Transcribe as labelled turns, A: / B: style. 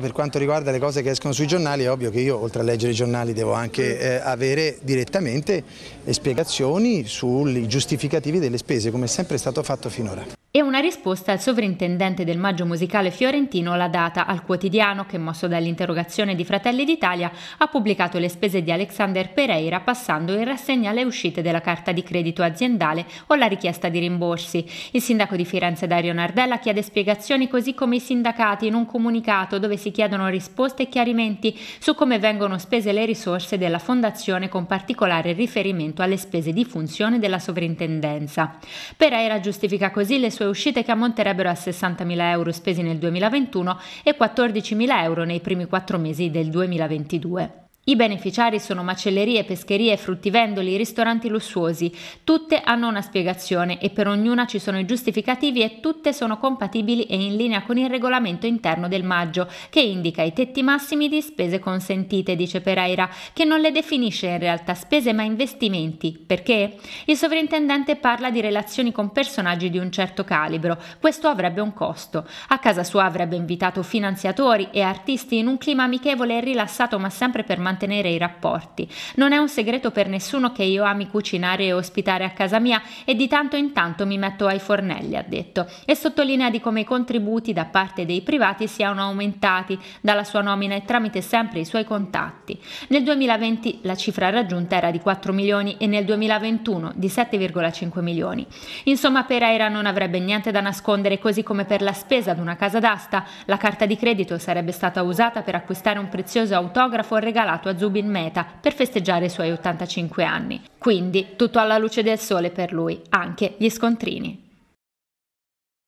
A: Per quanto riguarda le cose che escono sui giornali è ovvio che io oltre a leggere i giornali devo anche mm. eh, avere direttamente spiegazioni sui giustificativi delle spese come è sempre stato fatto finora
B: e una risposta al sovrintendente del Maggio Musicale fiorentino la data al quotidiano che, mosso dall'interrogazione di Fratelli d'Italia, ha pubblicato le spese di Alexander Pereira passando in rassegna le uscite della carta di credito aziendale o la richiesta di rimborsi. Il sindaco di Firenze Dario Nardella chiede spiegazioni così come i sindacati in un comunicato dove si chiedono risposte e chiarimenti su come vengono spese le risorse della fondazione con particolare riferimento alle spese di funzione della sovrintendenza. Pereira giustifica così le sue sue uscite che ammonterebbero a 60.000 euro spesi nel 2021 e 14.000 euro nei primi quattro mesi del 2022. I beneficiari sono macellerie, pescherie, fruttivendoli, ristoranti lussuosi. Tutte hanno una spiegazione e per ognuna ci sono i giustificativi e tutte sono compatibili e in linea con il regolamento interno del maggio, che indica i tetti massimi di spese consentite, dice Pereira, che non le definisce in realtà spese ma investimenti. Perché? Il sovrintendente parla di relazioni con personaggi di un certo calibro. Questo avrebbe un costo. A casa sua avrebbe invitato finanziatori e artisti in un clima amichevole e rilassato ma sempre permanente mantenere i rapporti. Non è un segreto per nessuno che io ami cucinare e ospitare a casa mia e di tanto in tanto mi metto ai fornelli, ha detto, e sottolinea di come i contributi da parte dei privati siano aumentati dalla sua nomina e tramite sempre i suoi contatti. Nel 2020 la cifra raggiunta era di 4 milioni e nel 2021 di 7,5 milioni. Insomma, Pereira non avrebbe niente da nascondere, così come per la spesa di una casa d'asta, la carta di credito sarebbe stata usata per acquistare un prezioso autografo regalato dedicato a Zubin Meta per festeggiare i suoi 85 anni. Quindi tutto alla luce del sole per lui, anche gli scontrini.